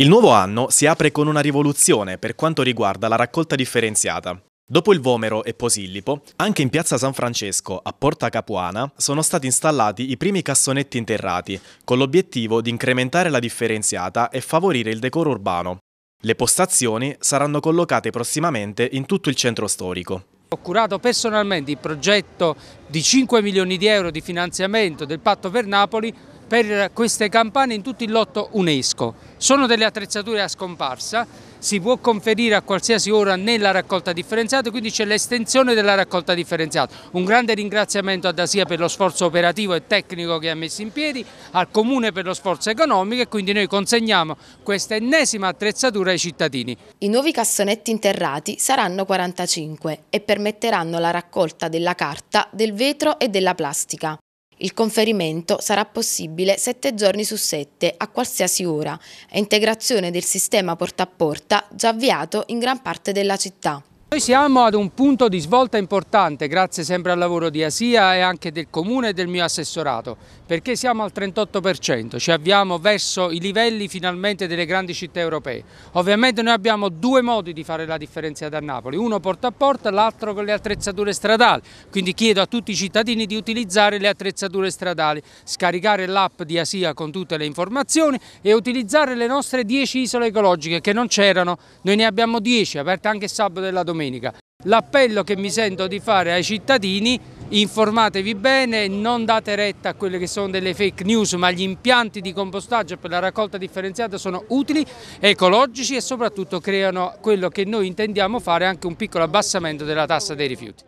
Il nuovo anno si apre con una rivoluzione per quanto riguarda la raccolta differenziata. Dopo il Vomero e Posillipo, anche in piazza San Francesco, a Porta Capuana, sono stati installati i primi cassonetti interrati, con l'obiettivo di incrementare la differenziata e favorire il decoro urbano. Le postazioni saranno collocate prossimamente in tutto il centro storico. Ho curato personalmente il progetto di 5 milioni di euro di finanziamento del Patto per Napoli per queste campane in tutto il lotto UNESCO. Sono delle attrezzature a scomparsa, si può conferire a qualsiasi ora nella raccolta differenziata, quindi c'è l'estensione della raccolta differenziata. Un grande ringraziamento ad Asia per lo sforzo operativo e tecnico che ha messo in piedi, al Comune per lo sforzo economico e quindi noi consegniamo questa ennesima attrezzatura ai cittadini. I nuovi cassonetti interrati saranno 45 e permetteranno la raccolta della carta, del vetro e della plastica. Il conferimento sarà possibile sette giorni su sette, a qualsiasi ora, a integrazione del sistema porta a porta già avviato in gran parte della città. Noi siamo ad un punto di svolta importante grazie sempre al lavoro di Asia e anche del Comune e del mio assessorato perché siamo al 38%, ci avviamo verso i livelli finalmente delle grandi città europee. Ovviamente noi abbiamo due modi di fare la differenza da Napoli, uno porta a porta, l'altro con le attrezzature stradali, quindi chiedo a tutti i cittadini di utilizzare le attrezzature stradali, scaricare l'app di Asia con tutte le informazioni e utilizzare le nostre 10 isole ecologiche che non c'erano, noi ne abbiamo 10 aperte anche sabato e la domenica domenica. L'appello che mi sento di fare ai cittadini, informatevi bene, non date retta a quelle che sono delle fake news, ma gli impianti di compostaggio per la raccolta differenziata sono utili, ecologici e soprattutto creano quello che noi intendiamo fare anche un piccolo abbassamento della tassa dei rifiuti.